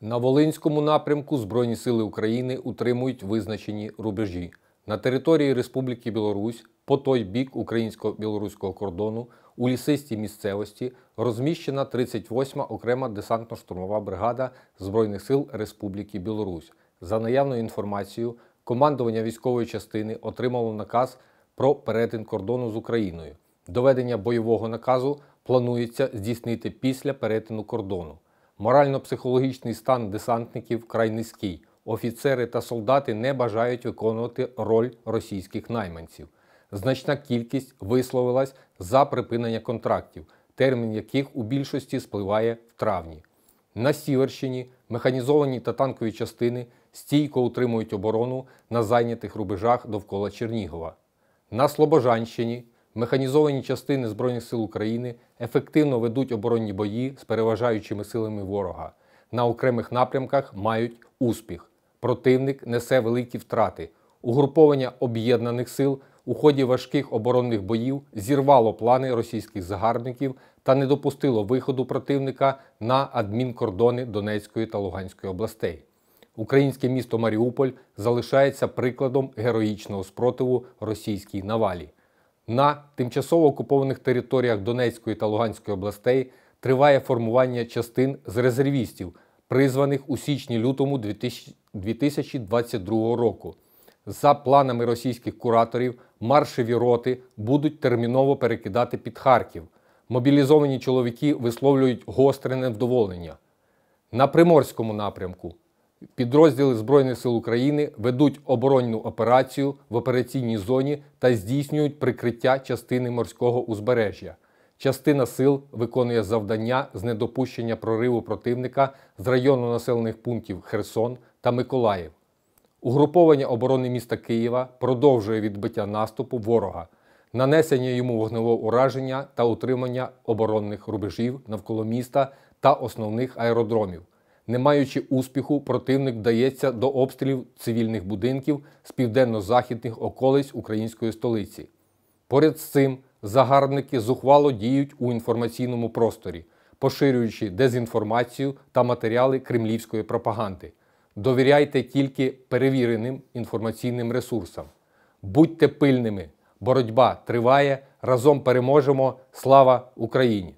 На Волинському напрямку Збройні сили України утримують визначені рубежі. На території Республіки Білорусь по той бік українсько-білоруського кордону у лісистій місцевості розміщена 38-ма окрема десантно-штурмова бригада Збройних сил Республіки Білорусь. За наявною інформацією, командування військової частини отримало наказ про перетин кордону з Україною. Доведення бойового наказу планується здійснити після перетину кордону. Морально-психологічний стан десантників вкрай низький. Офіцери та солдати не бажають виконувати роль російських найманців. Значна кількість висловилась за припинення контрактів, термін яких у більшості спливає в травні. На Сіверщині механізовані та танкові частини стійко утримують оборону на зайнятих рубежах довкола Чернігова. На Слобожанщині Механізовані частини Збройних сил України ефективно ведуть оборонні бої з переважаючими силами ворога. На окремих напрямках мають успіх. Противник несе великі втрати. Угруповання об'єднаних сил у ході важких оборонних боїв зірвало плани російських загарбників та не допустило виходу противника на адмінкордони Донецької та Луганської областей. Українське місто Маріуполь залишається прикладом героїчного спротиву російській навалі. На тимчасово окупованих територіях Донецької та Луганської областей триває формування частин з резервістів, призваних у січні-лютому 2022 року. За планами російських кураторів, маршеві роти будуть терміново перекидати під Харків. Мобілізовані чоловіки висловлюють гостре невдоволення. На приморському напрямку підрозділи Збройних сил України ведуть оборонну операцію в операційній зоні та здійснюють прикриття частини морського узбережжя. Частина сил виконує завдання з недопущення прориву противника з району населених пунктів Херсон та Миколаїв. Угруповання оборони міста Києва продовжує відбиття наступу ворога, нанесення йому вогневого ураження та утримання оборонних рубежів навколо міста та основних аеродромів. Не маючи успіху, противник вдається до обстрілів цивільних будинків з південно-західних околиць української столиці. Поряд з цим загарбники зухвало діють у інформаційному просторі, поширюючи дезінформацію та матеріали кремлівської пропаганди. Довіряйте тільки перевіреним інформаційним ресурсам. Будьте пильними! Боротьба триває! Разом переможемо! Слава Україні!